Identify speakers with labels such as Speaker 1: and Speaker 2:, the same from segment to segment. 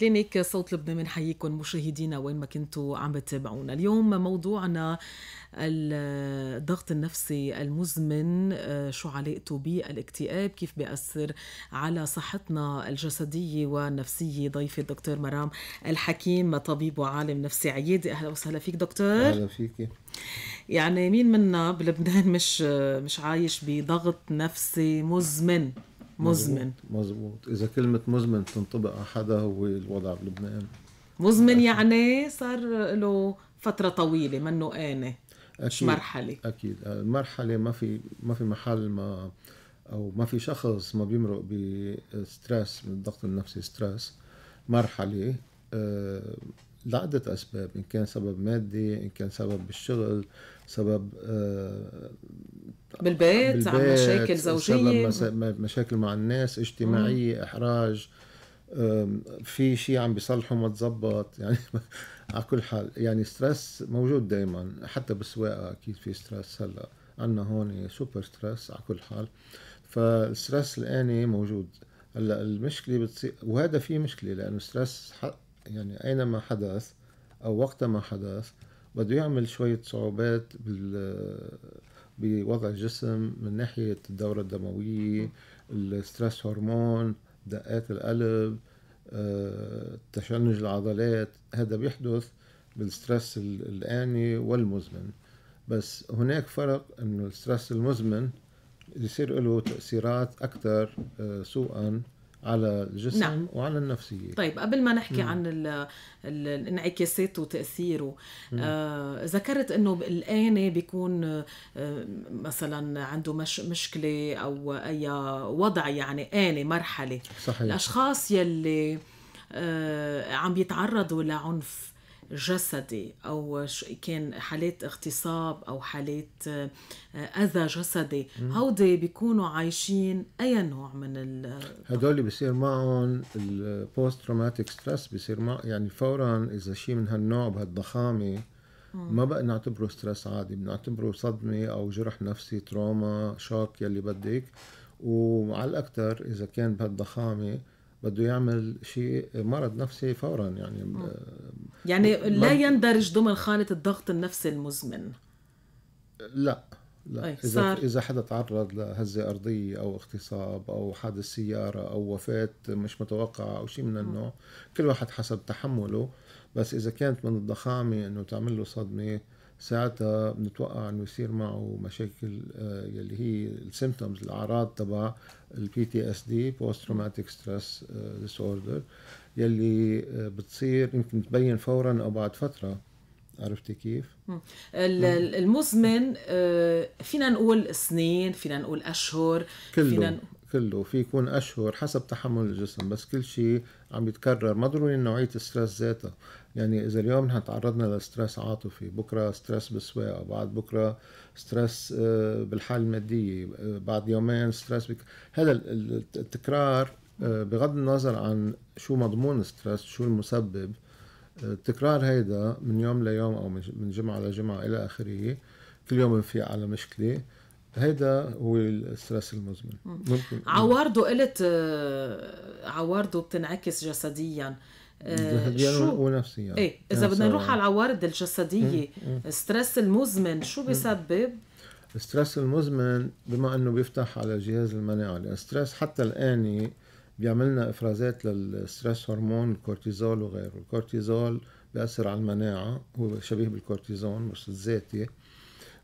Speaker 1: كلينيك صوت لبنان بنحييكم مشاهدينا وين ما كنتوا عم بتابعونا اليوم موضوعنا الضغط النفسي المزمن آه، شو علاقته بالاكتئاب كيف بيأثر على صحتنا الجسدية والنفسية ضيفي الدكتور مرام الحكيم طبيب وعالم نفسي عيادي أهلا وسهلا فيك دكتور أهلا فيك يعني مين منا بلبنان مش آه، مش عايش بضغط نفسي مزمن مزمن
Speaker 2: مزبوط اذا كلمه مزمن تنطبق على حدا هو الوضع بلبنان
Speaker 1: مزمن يعني صار له
Speaker 2: فتره طويله منه اني أكيد مرحله اكيد المرحله ما في ما في محل ما او ما في شخص ما بيمرق بستريس من الضغط النفسي ستريس مرحله آه، لعدة أسباب إن كان سبب مادي إن كان سبب بالشغل سبب بالبيت, آه، بالبيت عن مشاكل زوجيه سبب مشاكل مع الناس اجتماعيه مم. احراج في شيء عم بيصلحه ما تزبط يعني على كل حال يعني ستريس موجود دائما حتى بالسواقه اكيد في ستريس هلا عندنا هون سوبر ستريس على كل حال فالستريس الاني موجود هلا المشكله بتصير وهذا في مشكله لانه ستريس يعني اينما حدث او وقت ما حدث بده يعمل شوية صعوبات بال بوضع الجسم من ناحية الدورة الدموية الستريس هرمون دقات القلب آه، تشنج العضلات هذا بيحدث بالستريس الآني والمزمن بس هناك فرق انه الستريس المزمن يصير له تأثيرات أكثر آه، سوءا على الجسم نعم. وعلى النفسية طيب
Speaker 1: قبل ما نحكي مم. عن الانعكاسات وتأثيره آه ذكرت انه الآن بيكون آه مثلا عنده مش مشكلة او اي وضع يعني آني مرحلة صحيح. الاشخاص يلي آه عم بيتعرضوا لعنف جسدي أو كان حالات اغتصاب أو حالات آه، أذى جسدي هودي بيكونوا عايشين أي نوع من ال
Speaker 2: هدول بصير معهم البوست تروماتيك ستريس بصير مع يعني فورا إذا شيء من هالنوع بهالضخامة ما بقى نعتبره ستريس عادي بنعتبره صدمة أو جرح نفسي تروما شوك يلي بدك وعلى الأكثر إذا كان بهالضخامة بده يعمل شيء مرض نفسي فورا يعني, آه.
Speaker 1: يعني م. يعني لا يندرج ضمن خانه الضغط النفسي المزمن
Speaker 2: لا لا اذا صار... اذا حدا تعرض لهزه ارضيه او اغتصاب او حادث سياره او وفاه مش متوقعه او شيء من آه. النوع كل واحد حسب تحمله بس اذا كانت من الضخامه انه تعمل له صدمه ساعتها بنتوقع انه يصير معه مشاكل آه، يلي هي السيمتومز الاعراض تبع البي تي اس دي بوست تروماتيك ستريس ديس اوردر يلي آه، بتصير يمكن تبين فورا او بعد فتره عرفتي كيف؟
Speaker 1: نعم. المزمن آه، فينا نقول سنين فينا نقول اشهر كله فينا نقول
Speaker 2: كله في يكون اشهر حسب تحمل الجسم بس كل شيء عم يتكرر ما ضروري نوعيه الستريس ذاتها يعني اذا اليوم نحن تعرضنا لستريس عاطفي بكره ستريس بالسواقه بعد بكره ستريس آه، بالحاله الماديه آه، بعد يومين ستريس بك... هذا التكرار آه، بغض النظر عن شو مضمون الستريس شو المسبب التكرار هيدا من يوم ليوم او من جمعه لجمعه الى اخره كل يوم بنفيق على مشكله هيدا هو الستريس المزمن ممكن
Speaker 1: عوارضه قلت عوارضه بتنعكس جسديا آه، شو ونفسيا ايه اذا بدنا نروح على العوارض الجسديه ستريس المزمن شو بيسبب
Speaker 2: الستريس المزمن بما انه بيفتح على جهاز المناعه الستريس حتى الان بيعملنا افرازات للستريس هرمون الكورتيزول وغيره الكورتيزول بيأثر على المناعة هو شبيه بالكورتيزون بس الذاتي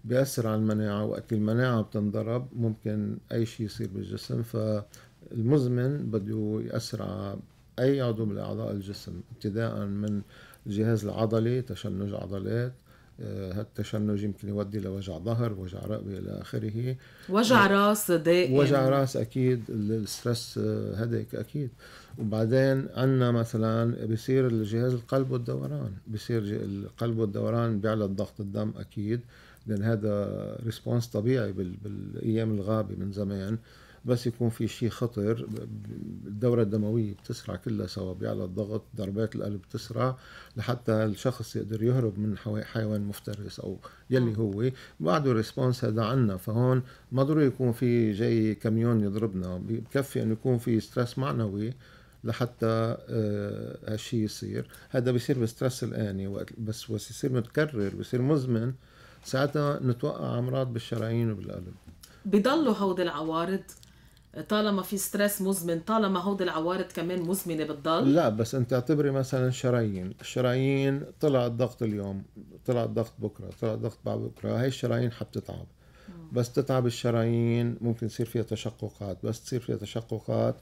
Speaker 2: بيأثر على المناعة وقت المناعة بتنضرب ممكن أي شيء يصير بالجسم فالمزمن بده يأثر على أي عضو من أعضاء الجسم ابتداء من الجهاز العضلي تشنج عضلات هالتشنج آه، يمكن يودي لوجع ظهر وجع رقبه الى اخره وجع
Speaker 1: راس دائم وجع راس
Speaker 2: اكيد الستريس هدك آه، اكيد وبعدين عندنا مثلا بصير الجهاز القلب والدوران بصير القلب والدوران بيعلى ضغط الدم اكيد لان هذا ريسبونس طبيعي بالايام الغابه من زمان بس يكون في شيء خطر الدورة الدموية بتسرع كلها سوا بيعلى الضغط ضربات القلب بتسرع لحتى الشخص يقدر يهرب من حيوان مفترس أو يلي آه. هو بعده ريسبونس هذا عنا فهون ما ضروري يكون في جاي كميون يضربنا بكفي أنه يكون في ستريس معنوي لحتى آه، هالشيء يصير هذا بيصير بستريس الآني وقت بس بس يصير متكرر بيصير مزمن ساعتها نتوقع أمراض بالشرايين وبالقلب
Speaker 1: بضلوا هود العوارض طالما في ستريس مزمن طالما هود العوارض كمان مزمنه بتضل لا
Speaker 2: بس انت اعتبري مثلا الشرايين الشرايين طلع الضغط اليوم طلع الضغط بكره طلع الضغط بعد بكره هاي الشرايين حبتتعب بس تتعب الشرايين ممكن يصير فيها تشققات بس تصير فيها تشققات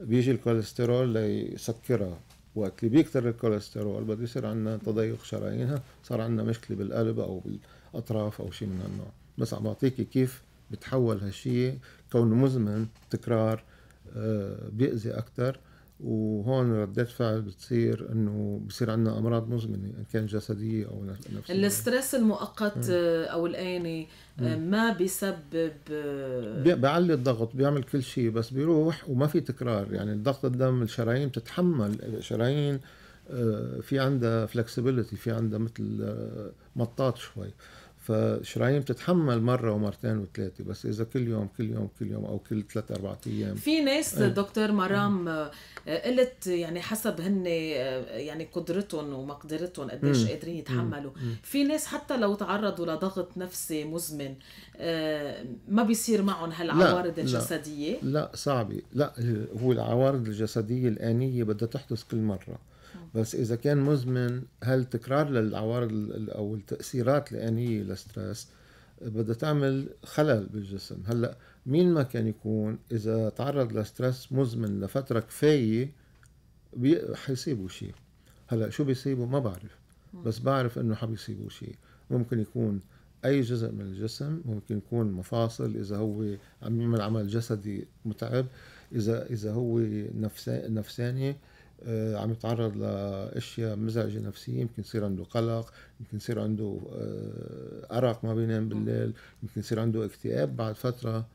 Speaker 2: بيجي الكوليسترول ليسكرها وقت اللي بيكثر الكوليسترول بده يصير عندنا تضيق شرايينها صار عندنا مشكله بالقلب او بالاطراف او شيء من هالنوع بس عم بعطيكي كيف بتحول هالشيء كونه مزمن تكرار آه، بيأذي أكثر وهون ردات فعل بتصير انه بصير عندنا امراض مزمنه ان كان جسديه او نفسيه
Speaker 1: الستريس المؤقت م. آه، او الاني آه، ما بيسبب
Speaker 2: بيعلي الضغط بيعمل كل شيء بس بيروح وما في تكرار يعني ضغط الدم الشرايين بتتحمل الشرايين في عندها فلكسبيليتي في عندها مثل مطاط شوي فالشرايين بتتحمل مره ومرتين وثلاثه بس اذا كل يوم كل يوم كل يوم او كل ثلاث اربع ايام في ناس أه.
Speaker 1: دكتور مرام قلت يعني حسب هن آه، يعني قدرتهم ومقدرتهم قديش قادرين يتحملوا مم. مم. في ناس حتى لو تعرضوا لضغط نفسي مزمن آه، ما بيصير معهم هالعوارض الجسديه
Speaker 2: لا, لا صعبه لا هو العوارض الجسديه الانيه بدها تحدث كل مره بس اذا كان مزمن هل تكرار للعوارض او التاثيرات الانيه للستريس بدها تعمل خلل بالجسم هلا مين ما كان يكون اذا تعرض لستريس مزمن لفتره كفايه حيصيبه شيء هلا شو بيصيبه ما بعرف بس بعرف انه حبيصيبه شيء ممكن يكون اي جزء من الجسم ممكن يكون مفاصل اذا هو عم يعمل عمل جسدي متعب اذا اذا هو نفساني آه، عم يتعرض لاشياء مزعجه نفسيه يمكن يصير عنده قلق يمكن يصير عنده آه، ارق ما بينام بالليل يمكن يصير عنده اكتئاب بعد فتره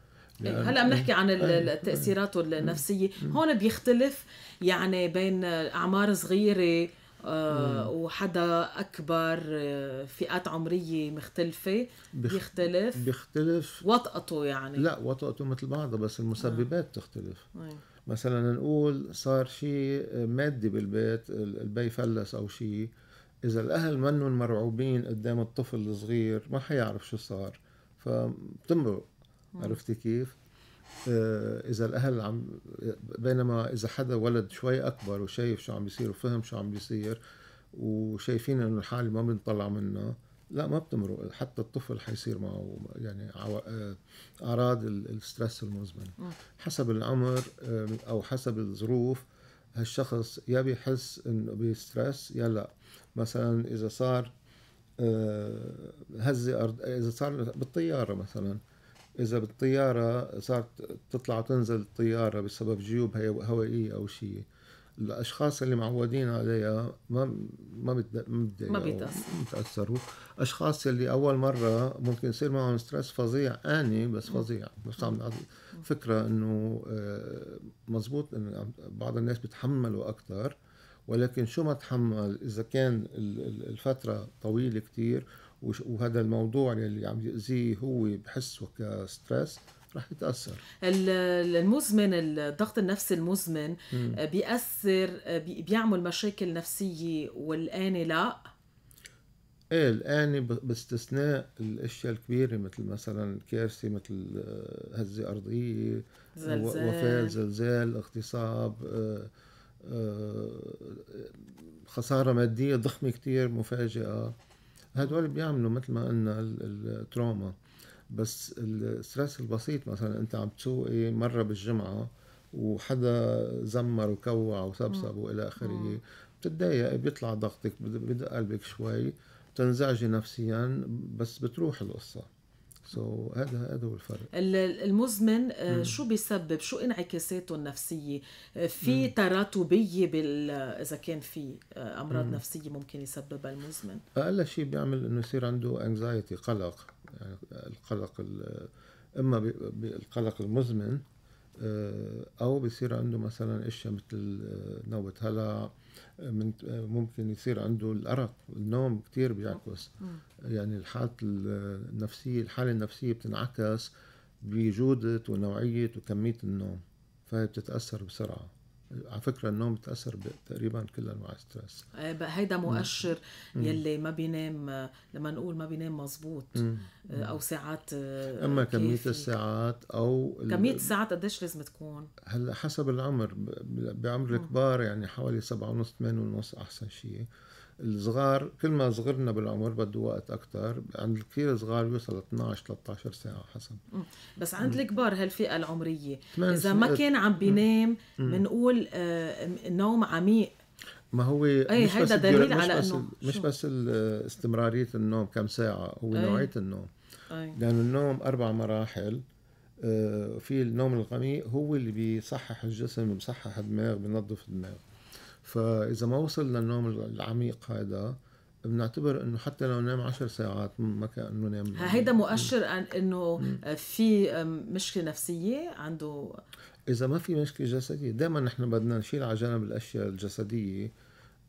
Speaker 2: إيه، هلا بنحكي إيه، عن إيه، التاثيرات النفسيه
Speaker 1: هون بيختلف يعني بين اعمار صغيره آه، وحدا اكبر فئات عمريه مختلفه بيختلف
Speaker 2: بيختلف وطئته يعني لا وطئته مثل بعضها بس المسببات آه. تختلف آه. مثلا نقول صار شيء مادي بالبيت البي فلس او شيء اذا الاهل منهم مرعوبين قدام الطفل الصغير ما حيعرف شو صار فبتمرق عرفتي كيف؟ آه، اذا الاهل عم بينما اذا حدا ولد شوي اكبر وشايف شو عم بيصير وفهم شو عم بيصير وشايفين انه الحاله ما بنطلع منها لا ما بتمرق حتى الطفل حيصير معه يعني آه، اعراض الستريس المزمن حسب العمر آه، او حسب الظروف هالشخص يا بيحس انه بستريس يا لا مثلا اذا صار آه، هزه أرض اذا صار بالطياره مثلا اذا بالطياره صارت تطلع وتنزل الطياره بسبب جيوب هوائيه او شيء الاشخاص اللي معودين عليها ما ما ما بيتاثروا اشخاص اللي اول مره ممكن يصير معهم ستريس فظيع اني بس فظيع بس عم فكره انه آه، مزبوط انه بعض الناس بتحملوا اكثر ولكن شو ما تحمل اذا كان الفتره طويله كتير وهذا الموضوع اللي عم يأذيه هو بحسه كستريس رح يتاثر
Speaker 1: المزمن الضغط النفسي المزمن مم. آه، بيأثر آه، بيعمل مشاكل نفسيه والان لا
Speaker 2: ايه الان باستثناء الاشياء الكبيره مثل مثلا كارثه مثل آه، هزه ارضيه زلزال. وفاه زلزال اغتصاب خساره ماديه ضخمه كتير مفاجئه هدول بيعملوا مثل ما قلنا التروما بس الستريس البسيط مثلا انت عم تسوقي مره بالجمعه وحدا زمر وكوع وسبسب والى اخره بتتضايقي بيطلع ضغطك بدق قلبك شوي بتنزعجي نفسيا بس بتروح القصه سو so, هذا هذا هو الفرق
Speaker 1: المزمن آه، مم. شو بيسبب شو انعكاساته النفسيه آه، في تراتبيه بال آه، اذا كان في امراض مم. نفسيه ممكن يسببها المزمن
Speaker 2: اقل شيء بيعمل انه يصير عنده انكزايتي قلق يعني القلق اما بالقلق المزمن او بصير عنده مثلا اشياء مثل نوبه هلع من ممكن يصير عنده الارق النوم كثير بيعكس يعني الحاله النفسيه الحاله النفسيه بتنعكس بجوده ونوعيه وكميه النوم فهي بتتاثر بسرعه على فكره النوم بتاثر تقريبا كل انواع الستريس آه، هيدا مؤشر مم. يلي
Speaker 1: ما بينام لما نقول ما بينام مزبوط مم. آه، او ساعات آه، اما كميه
Speaker 2: الساعات او كميه
Speaker 1: الساعات قديش لازم تكون
Speaker 2: هلا حسب العمر بعمر الكبار يعني حوالي سبعة ونص 8 ونص احسن شيء الصغار كل ما صغرنا بالعمر بده وقت اكثر عند الكثير صغار بيوصل 12 13 ساعه حسب
Speaker 1: بس عند الكبار هالفئه العمريه اذا ما كان عم بينام بنقول آه نوم عميق
Speaker 2: ما هو اي بس دليل على بس انه مش بس استمراريه النوم كم ساعه هو أي. نوعيه النوم أي. لانه النوم اربع مراحل آه، في النوم الغميق هو اللي بيصحح الجسم وبصحح الدماغ بنظف الدماغ فاذا ما وصل للنوم العميق هذا بنعتبر انه حتى لو نام عشر ساعات ما كانه نام يعني هيدا
Speaker 1: مؤشر انه في مشكله نفسيه عنده
Speaker 2: اذا ما في مشكله جسديه دائما نحن بدنا نشيل على جنب الاشياء الجسديه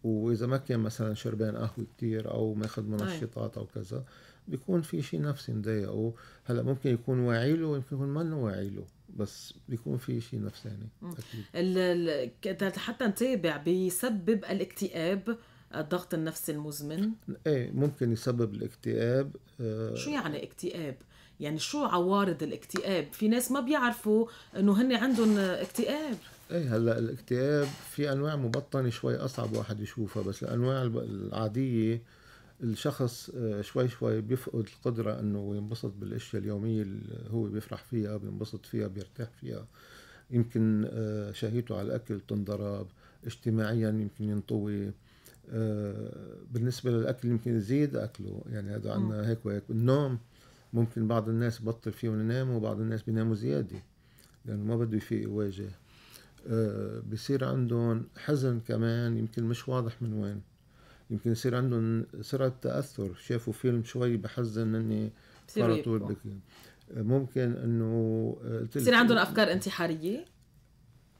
Speaker 2: واذا ما كان مثلا شربان قهوه كثير او ماخذ منشطات او كذا بيكون في شيء نفسي مضايقه هلا ممكن يكون واعي له ويمكن يكون ما واعي له بس بيكون في شيء نفساني اكيد
Speaker 1: ال... حتى نتابع بيسبب الاكتئاب الضغط آه، النفسي المزمن
Speaker 2: ايه ممكن يسبب الاكتئاب آه شو يعني
Speaker 1: اكتئاب؟ يعني شو عوارض الاكتئاب؟ في ناس ما بيعرفوا انه هن عندهم اكتئاب
Speaker 2: ايه هلا الاكتئاب في انواع مبطنه شوي اصعب واحد يشوفها بس الانواع العاديه الشخص آه، شوي شوي بيفقد القدرة انه ينبسط بالاشياء اليومية اللي هو بيفرح فيها بينبسط فيها بيرتاح فيها يمكن آه، شهيته على الاكل تنضرب اجتماعيا يمكن ينطوي آه، بالنسبة للاكل يمكن يزيد اكله يعني هذا عندنا هيك وهيك النوم ممكن بعض الناس بطل فيهم يناموا وبعض الناس بيناموا زيادة لأنه ما بده يفيق يواجه بصير عندهم حزن كمان يمكن مش واضح من وين يمكن يصير عندهم سرعه تاثر شافوا فيلم شوي بحزن اني على طول ممكن انه بصير عندهم افكار
Speaker 1: انتحاريه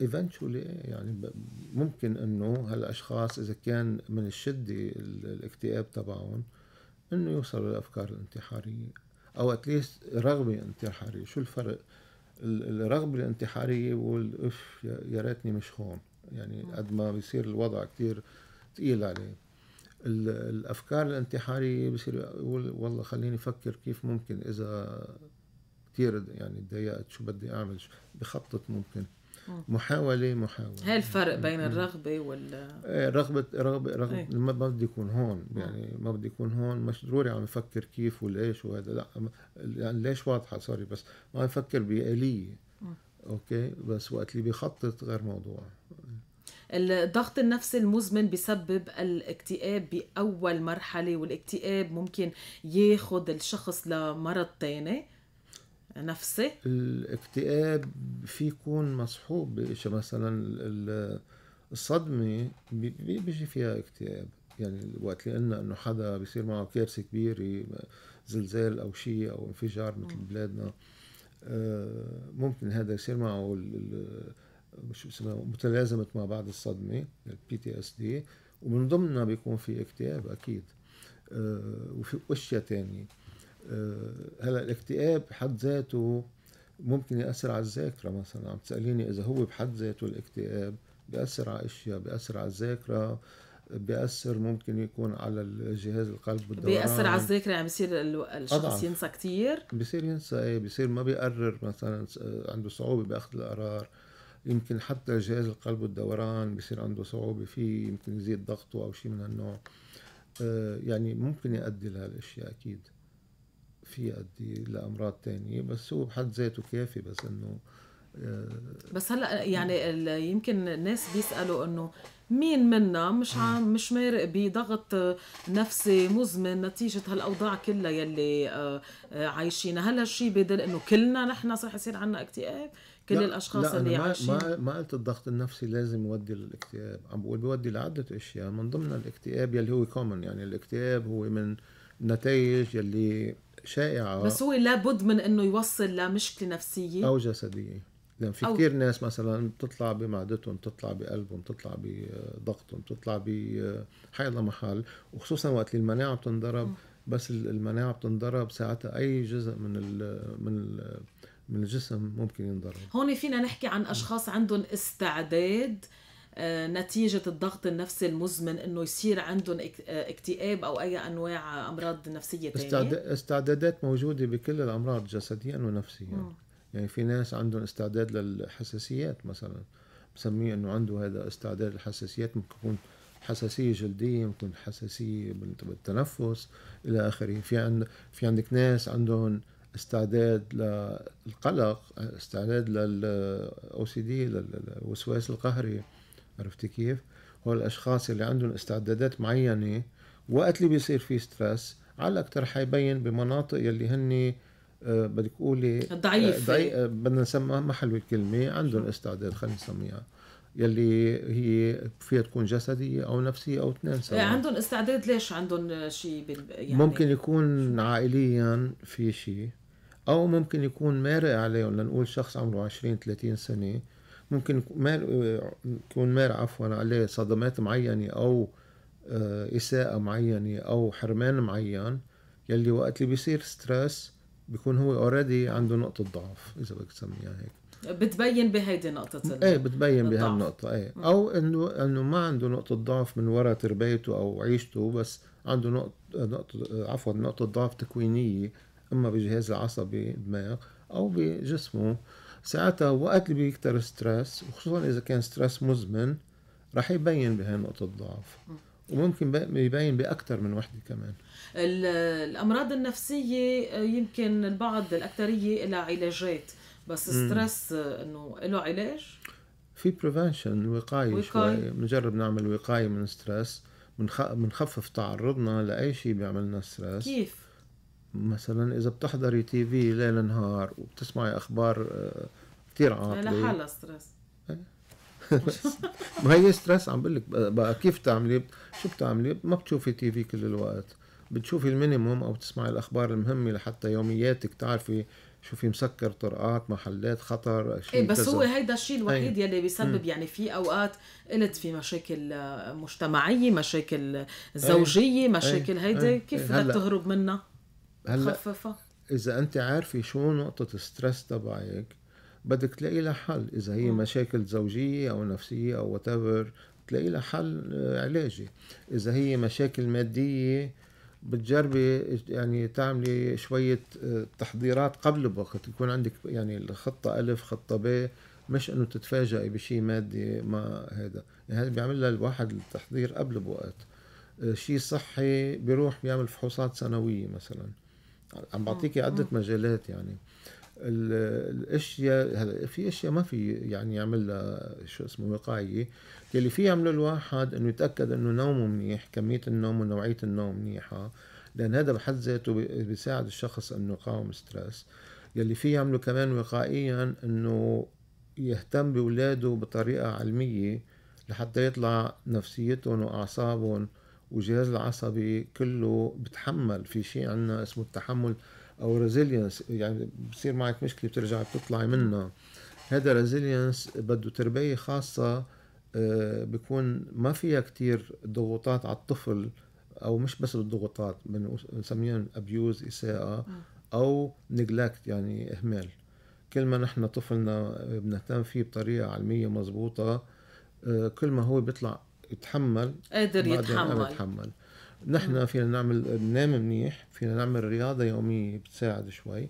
Speaker 2: ايفنتشولي يعني ممكن انه هالاشخاص اذا كان من الشده الاكتئاب تبعهم انه يوصلوا للافكار الانتحاريه او اتليست رغبه انتحاريه شو الفرق الرغبه الانتحاريه والاف يا ريتني مش هون يعني قد ما بيصير الوضع كتير ثقيل عليه الافكار الانتحاريه بصير يقول والله خليني افكر كيف ممكن اذا كثير يعني تضايقت شو بدي اعمل شو بخطط ممكن محاولة محاولة هاي الفرق بين الرغبة وال إيه، رغبة رغبة رغبة ايه؟ ما بدي يكون هون يعني ما بدي يكون هون مش ضروري عم بفكر كيف وليش وهذا لا يعني ليش واضحة سوري بس ما بفكر بآلية اوكي بس وقت اللي بخطط غير موضوع
Speaker 1: الضغط النفسي المزمن بسبب الاكتئاب بأول مرحلة والاكتئاب ممكن ياخد الشخص لمرض تاني نفسي
Speaker 2: الاكتئاب في يكون مصحوب بشيء مثلا الصدمة بيجي فيها اكتئاب يعني وقت اللي قلنا انه حدا بيصير معه كارثه كبيره زلزال او شيء او انفجار مثل بلادنا آه، ممكن هذا يصير معه شو اسمها متلازمه مع بعد الصدمه البي تي اس دي ومن ضمنها بيكون في اكتئاب اكيد آه، وفي اشياء ثانيه آه، هلا الاكتئاب بحد ذاته ممكن ياثر على الذاكره مثلا عم تساليني اذا هو بحد ذاته الاكتئاب بياثر على اشياء بياثر على الذاكره بياثر ممكن يكون على الجهاز القلب والدوران بياثر على
Speaker 1: الذاكره يعني بصير الشخص ينسى كثير
Speaker 2: بصير ينسى ايه بصير ما بيقرر مثلا آه، عنده صعوبه باخذ القرار يمكن حتى جهاز القلب والدوران بصير عنده صعوبة فيه يمكن يزيد ضغطه أو شيء من هالنوع آه، يعني ممكن يؤدي لهالأشياء أكيد في يؤدي لأمراض تانية بس هو بحد ذاته كافي بس إنه آه، بس هلا يعني
Speaker 1: يمكن الناس بيسالوا انه مين منا مش عم مش مارق بضغط نفسي مزمن نتيجه هالاوضاع كلها يلي آه، عايشينها هل هالشيء بدل انه كلنا نحن صح يصير عنا اكتئاب كل لا الاشخاص لا اللي عايشين ما
Speaker 2: ما قلت الضغط النفسي لازم يودي للاكتئاب عم بقول بيودي لعده اشياء من ضمن الاكتئاب يلي هو كومن يعني الاكتئاب هو من نتائج يلي شائعه بس هو
Speaker 1: لابد من انه يوصل لمشكله نفسيه او
Speaker 2: جسديه لان في كثير ناس مثلا بتطلع بمعدتهم بتطلع بقلبهم بتطلع بضغطهم بتطلع الله محل وخصوصا وقت المناعه بتنضرب بس المناعه بتنضرب ساعتها اي جزء من الـ من الـ من الجسم ممكن ينضرب
Speaker 1: هون فينا نحكي عن اشخاص عندهم استعداد آه، نتيجة الضغط النفسي المزمن انه يصير عندهم آه، اكتئاب او اي انواع امراض نفسية تانية
Speaker 2: استعدادات موجودة بكل الامراض جسديا ونفسيا م. يعني في ناس عندهم استعداد للحساسيات مثلا بسميه انه عنده هذا استعداد للحساسيات ممكن يكون حساسيه جلديه ممكن حساسيه بالتنفس الى اخره في عند في عندك ناس عندهم استعداد للقلق استعداد للاو سي دي للوسواس القهري عرفتي كيف؟ هو الاشخاص اللي عندهم استعدادات معينه وقت اللي بيصير في ستريس على اكثر حيبين بمناطق يلي هن آه، بدك قولي آه، ضعيف آه، بدنا نسميها ما حلوه الكلمه عندهم استعداد خلينا نسميها يلي هي فيها تكون جسديه او نفسيه او اثنين سوا إيه،
Speaker 1: عندهم استعداد ليش عندهم شيء يعني ممكن
Speaker 2: يكون عائليا في شيء أو ممكن يكون مارق عليهم لنقول شخص عمره 20 30 سنة ممكن يكون مارق عفوا عليه صدمات معينة أو آه، إساءة معينة أو حرمان معين يلي وقت اللي بيصير ستريس بيكون هو اوريدي عنده نقطة ضعف إذا بدك تسميها هيك
Speaker 1: بتبين بهيدي نقطة ايه
Speaker 2: بتبين بهالنقطة ايه أو إنه إنه ما عنده نقطة ضعف من وراء تربيته أو عيشته بس عنده نقطة نقطة عفوا نقطة ضعف تكوينية اما بجهاز العصبي الدماغ او بجسمه ساعتها وقت اللي بيكتر ستريس وخصوصا اذا كان ستريس مزمن رح يبين بهي نقطه الضعف وممكن يبين باكثر من وحده كمان
Speaker 1: الامراض النفسيه آه، يمكن البعض الاكثريه لها علاجات بس ستريس آه، انه له علاج
Speaker 2: في بريفنشن وقايه شوي بنجرب نعمل وقايه من ستريس بنخفف تعرضنا لاي شيء بيعملنا ستريس كيف مثلا اذا بتحضري تي في ليل نهار وبتسمعي اخبار آه، كثير عاطله لحالها ستريس ما هي ستريس عم بقول لك بقى كيف بتعملي شو بتعملي ما بتشوفي تي في كل الوقت بتشوفي المينيموم او بتسمعي الاخبار المهمه لحتى يومياتك تعرفي شو في مسكر طرقات محلات خطر شيء إيه بس كذا. هو هيدا الشيء الوحيد يلي بيسبب
Speaker 1: يعني في اوقات قلت في مشاكل آه، مجتمعيه مشاكل زوجيه مشاكل هيدي كيف إيه، بدك تهرب منها
Speaker 2: هلا خففها اذا انت عارفه شو نقطه الستريس تبعك بدك تلاقي لها حل اذا هي م. مشاكل زوجيه او نفسيه او وات تلاقي لها حل آه، علاجي اذا هي مشاكل ماديه بتجربي يعني تعملي شوية آه، تحضيرات قبل بوقت يكون عندك يعني الخطة ألف خطة ب مش انه تتفاجئي بشيء مادي ما هذا يعني هذا بيعمل لها الواحد التحضير قبل بوقت آه، شيء صحي بيروح بيعمل فحوصات سنوية مثلا عم بعطيكي عده مجالات يعني الاشياء هلا في اشياء ما في يعني يعملها شو اسمه وقائيه يلي في يعمله الواحد انه يتاكد انه نومه منيح كميه النوم ونوعيه النوم منيحه لان هذا بحد ذاته بيساعد الشخص انه يقاوم ستريس يلي في يعمله كمان وقائيا انه يهتم باولاده بطريقه علميه لحتى يطلع نفسيتهم واعصابهم والجهاز العصبي كله بتحمل في شيء عندنا اسمه التحمل او ريزيلينس يعني بصير معك مشكله بترجع بتطلعي منها هذا ريزيلينس بده تربيه خاصه آه، بكون ما فيها كتير ضغوطات على الطفل او مش بس الضغوطات بنسميهم ابيوز اساءه او نجلاكت يعني اهمال كل ما نحن طفلنا بنهتم فيه بطريقه علميه مضبوطه آه، كل ما هو بيطلع يتحمل قادر يتحمل يتحمل نحن فينا نعمل ننام منيح فينا نعمل رياضة يومية بتساعد شوي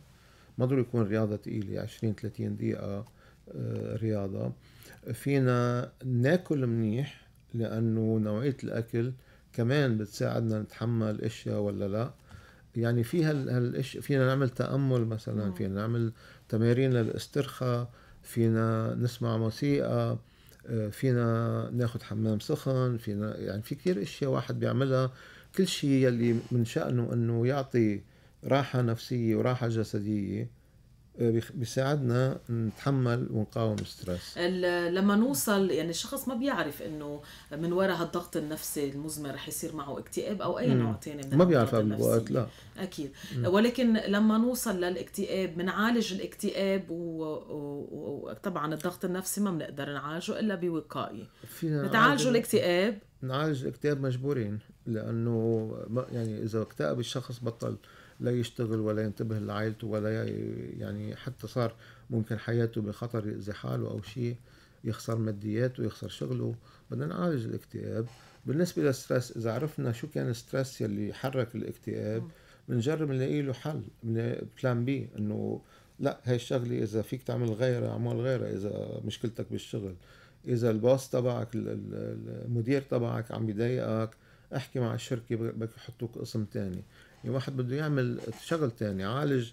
Speaker 2: ما ضروري يكون رياضة تقيلة 20 30 دقيقة آه، رياضة فينا ناكل منيح لأنه نوعية الأكل كمان بتساعدنا نتحمل اشياء ولا لا يعني في هالاشياء فينا نعمل تامل مثلا فينا نعمل تمارين للاسترخاء فينا نسمع موسيقى آه، فينا ناخذ حمام سخن فينا يعني في كثير اشياء واحد بيعملها كل شيء يلي من شأنه انه يعطي راحة نفسية وراحة جسدية آه، بيساعدنا نتحمل ونقاوم الستريس
Speaker 1: لما نوصل يعني الشخص ما بيعرف انه من وراء هالضغط النفسي المزمن رح يصير معه اكتئاب او اي نوع ثاني من ما
Speaker 2: بيعرف بالوقت لا
Speaker 1: اكيد مم. ولكن لما نوصل للاكتئاب بنعالج الاكتئاب وطبعا و... و... الضغط النفسي ما بنقدر نعالجه الا بوقائي
Speaker 2: فينا بتعالجوا
Speaker 1: الاكتئاب
Speaker 2: نعالج الاكتئاب مجبورين لانه يعني اذا اكتئب الشخص بطل لا يشتغل ولا ينتبه لعائلته ولا يعني حتى صار ممكن حياته بخطر يأذي حاله أو شيء يخسر مادياته يخسر شغله بدنا نعالج الاكتئاب بالنسبة للستريس إذا عرفنا شو كان الستريس يلي حرك الاكتئاب بنجرب نلاقي له حل بلان بي إنه لا هاي الشغلة إذا فيك تعمل غيرها اعمل غيرها إذا مشكلتك بالشغل إذا الباص تبعك المدير تبعك عم بيضايقك احكي مع الشركة بك يحطوك قسم تاني واحد بده يعمل شغل تاني يعالج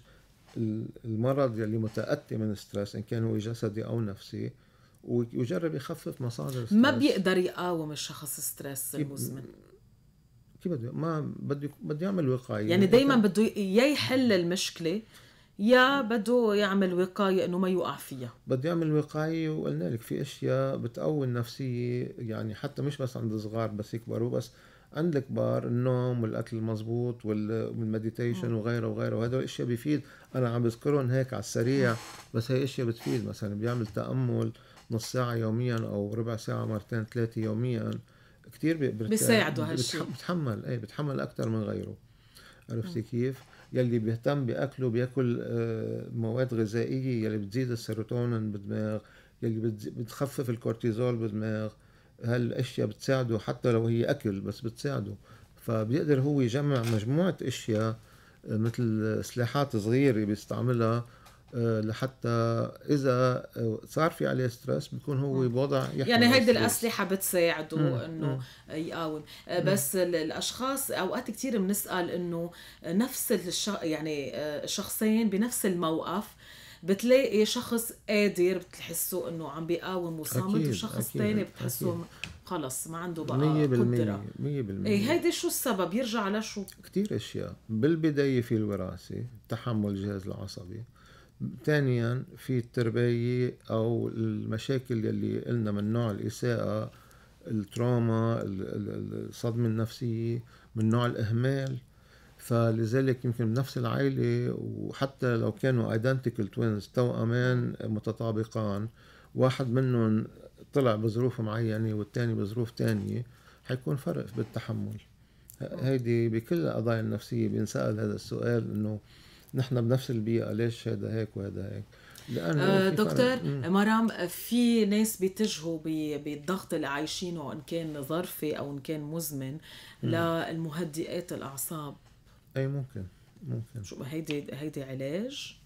Speaker 2: المرض يلي متأتي من ستريس إن كان هو جسدي أو نفسي ويجرب يخفف مصادر ما بيقدر
Speaker 1: يقاوم الشخص ستريس المزمن
Speaker 2: كيف بده ما بده بده يعمل وقايه يعني دائما بده
Speaker 1: يا يحل المشكله يا بده يعمل وقايه انه ما يوقع فيها
Speaker 2: بده يعمل وقايه وقلنا لك في اشياء بتقوي النفسيه يعني حتى مش بس عند الصغار بس يكبروا بس عند الكبار النوم والاكل المضبوط والمديتيشن وغيره وغيره وهدول اشياء بيفيد انا عم بذكرهم هيك على السريع بس هي اشياء بتفيد مثلا بيعمل تامل نص ساعه يوميا او ربع ساعه مرتين ثلاثه يوميا كثير بيساعده هالشيء بتحمل اي بتحمل اكثر من غيره عرفتي كيف؟ يلي بيهتم باكله بياكل آه، مواد غذائيه يلي بتزيد السيروتونين بالدماغ يلي بتخفف الكورتيزول بالدماغ هالاشياء بتساعده حتى لو هي اكل بس بتساعده فبيقدر هو يجمع مجموعه اشياء آه، مثل سلاحات صغيره بيستعملها آه، لحتى اذا آه، صار في عليه ستريس بيكون هو بوضع يعني هيدي الاسلحه
Speaker 1: بتساعده انه يقاوم بس مم. الاشخاص اوقات كثير بنسال انه نفس الش... يعني شخصين بنفس الموقف بتلاقي شخص قادر بتحسه انه عم بيقاوم وصامد وشخص ثاني بتحسه خلص ما عنده بقى قدرة
Speaker 2: 100% 100% ايه
Speaker 1: هيدي شو السبب يرجع لشو؟
Speaker 2: كثير اشياء بالبدايه في الوراثه تحمل الجهاز العصبي ثانيا في التربيه او المشاكل يلي قلنا من نوع الاساءه التروما الصدمه النفسيه من نوع الاهمال فلذلك يمكن بنفس العائلة وحتى لو كانوا identical توينز توأمان متطابقان واحد منهم طلع بظروف معينة والتاني بظروف تانية حيكون فرق بالتحمل هيدي بكل القضايا النفسية بينسأل هذا السؤال انه نحن بنفس البيئة ليش هذا هيك وهذا هيك لانه آه، دكتور
Speaker 1: مرام في ناس بيتجهوا بالضغط اللي عايشينه ان كان ظرفي او ان كان مزمن للمهدئات الاعصاب
Speaker 2: اي ممكن ممكن شو
Speaker 1: هيدي هيدي علاج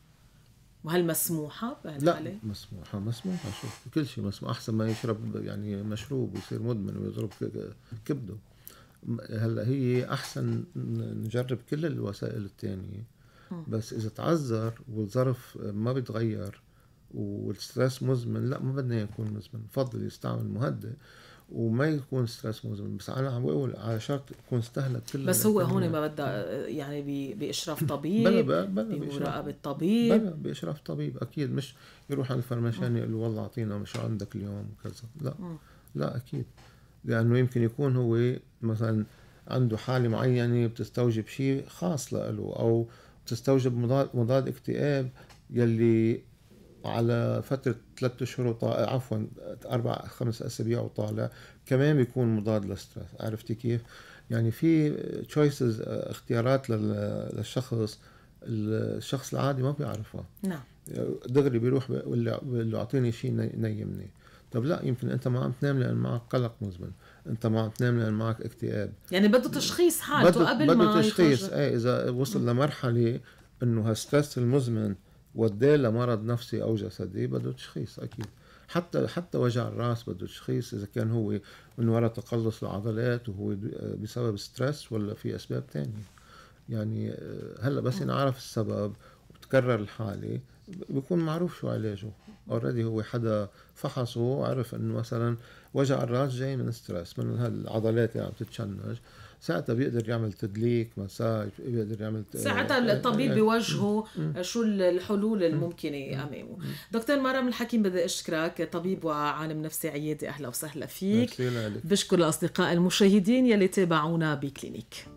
Speaker 1: وهل مسموحة بهالحالة؟ لا مسموحة مسموحة
Speaker 2: شوف كل شيء مسموح أحسن ما يشرب يعني مشروب ويصير مدمن ويضرب كبده هلا هي أحسن نجرب كل الوسائل الثانية بس إذا تعذر والظرف ما بيتغير والستريس مزمن لا ما بدنا يكون مزمن بفضل يستعمل مهدئ وما يكون ستريس مزمن بس انا عم بقول على شرط يكون استهلك كل بس هو هون
Speaker 1: ما بدها يعني باشراف طبيب بلا بلا بمراقبه طبيب بلا
Speaker 2: باشراف طبيب اكيد مش يروح على الفرمشان آه. يقول له والله اعطينا مش عندك اليوم كذا لا آه. لا اكيد لانه يمكن يكون هو مثلا عنده حاله معينه بتستوجب شيء خاص له او بتستوجب مضاد, مضاد اكتئاب يلي على فترة ثلاثة أشهر وطالع عفوا أربع خمس أسابيع وطالع كمان بيكون مضاد للستريس عرفتي كيف؟ يعني في تشويسز آه، اختيارات للشخص الشخص العادي ما بيعرفها نعم دغري بيروح بيقول له اعطيني شيء نيمني طب لا يمكن انت ما عم تنام لان معك قلق مزمن انت ما عم تنام لان معك اكتئاب
Speaker 1: يعني بده تشخيص حالته قبل ما بده تشخيص اي
Speaker 2: اذا وصل لمرحله انه هالستريس المزمن وداه لمرض نفسي او جسدي بده تشخيص اكيد حتى حتى وجع الراس بده تشخيص اذا كان هو من وراء تقلص العضلات وهو بسبب ستريس ولا في اسباب ثانيه يعني هلا بس ينعرف آه. السبب وتكرر الحاله بيكون معروف شو علاجه اوريدي هو حدا فحصه وعرف انه مثلا وجع الراس جاي من ستريس من هالعضلات اللي عم تتشنج ساعتها بيقدر يعمل تدليك مساج بيقدر يعمل ساعتها الطبيب بيوجهه
Speaker 1: شو الحلول الممكنه امامه دكتور مرام الحكيم بدي اشكرك طبيب وعالم نفسي عيادي اهلا وسهلا فيك بشكر الاصدقاء المشاهدين يلي تابعونا بكلينيك